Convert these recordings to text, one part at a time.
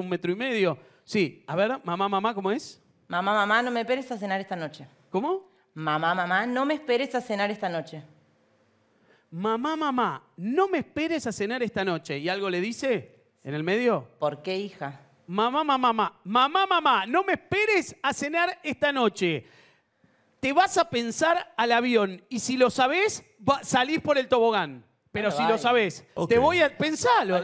un metro y medio. Sí, a ver, mamá, mamá, ¿cómo es? Mamá, mamá, no me esperes a cenar esta noche. ¿Cómo? Mamá, mamá, no me esperes a cenar esta noche. Mamá, mamá, no me esperes a cenar esta noche. ¿Y algo le dice en el medio? ¿Por qué, hija? Mamá, mamá, mamá, mamá, mamá, no me esperes a cenar esta noche. Te vas a pensar al avión y si lo sabes, salís por el tobogán. Pero si lo sabés, te voy a. pensarlo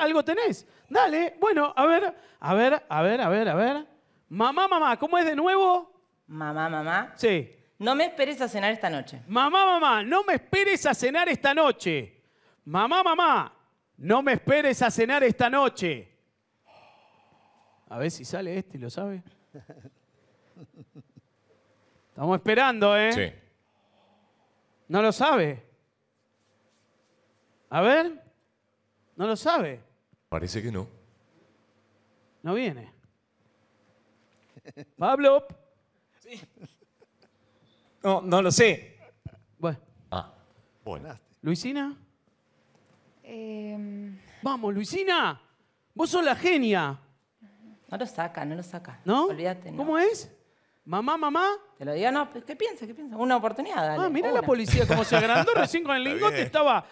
¿Algo tenés? Dale. Bueno, a ver, a ver, a ver, a ver, a ver. Mamá, mamá, ¿cómo es de nuevo? Mamá, mamá, Sí. no me esperes a cenar esta noche. Mamá, mamá, no me esperes a cenar esta noche. Mamá, mamá, no me esperes a cenar esta noche. A ver si sale este y lo sabe. Estamos esperando, ¿eh? Sí. No lo sabe. A ver, ¿no lo sabe? Parece que no. No viene. Pablo. Sí. No, no lo sé. Bueno. Ah, bueno. ¿Luisina? Em. Vamos, Luisina. Vos sos la genia. No lo saca, no lo saca. ¿No? Olvídate. ¿Cómo es? Mamá, mamá. Te lo digo, no, pues, ¿qué piensa, ¿Qué piensa? Una oportunidad, dale. Ah, mira la policía como se agrandó recién con el lingote, estaba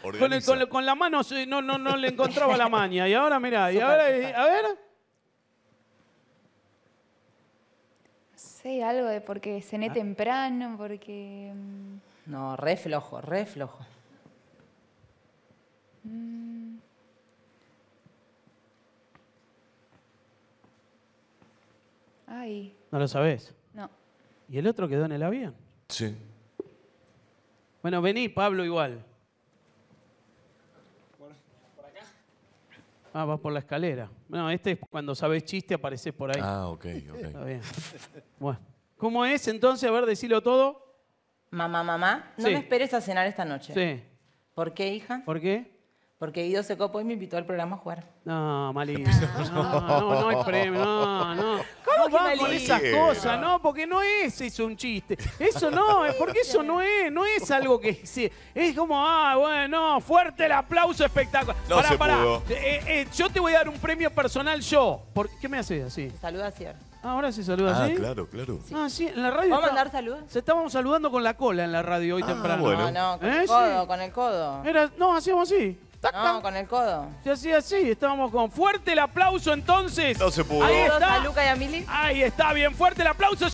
con, la mano, no, no, le encontraba la maña. Y ahora mira y ahora, a ver. sé, algo de porque cené ah. temprano, porque... Mm, no, reflojo, reflojo. Mm. Ay, No lo sabes? Y el otro quedó en el avión. Sí. Bueno, vení, Pablo, igual. ¿Por acá? Ah, vas por la escalera. No, este es cuando sabes chiste, apareces por ahí. Ah, ok, ok. Está bien. Bueno. ¿Cómo es entonces? A ver, decilo todo. Mamá, mamá, no me esperes a cenar esta noche. Sí. ¿Por qué, hija? ¿Por qué? Porque Guido se copó y me invitó al programa a jugar. No, malísimo. No, no, no hay premio. No, no no con esas cosas, ¿no? Porque no es eso un chiste. Eso no, es porque eso no es, no es algo que se, es como, ah, bueno, fuerte el aplauso, espectacular pará, eh, eh, eh, yo te voy a dar un premio personal yo. ¿Por qué me haces así? Saludas ah, saluda Ah, Ahora sí saluda, ah, claro, claro. Ah, sí, en la radio. ¿Vamos a mandar saludos? Se estábamos saludando con la cola en la radio hoy ah, temprano. Bueno. No, no, con, el codo, con el codo. no, hacíamos así con el codo. Sí, así, así. Estábamos con fuerte el aplauso entonces. No se pudo. Ahí está. Luca y a Mili. Ahí está, bien fuerte el aplauso.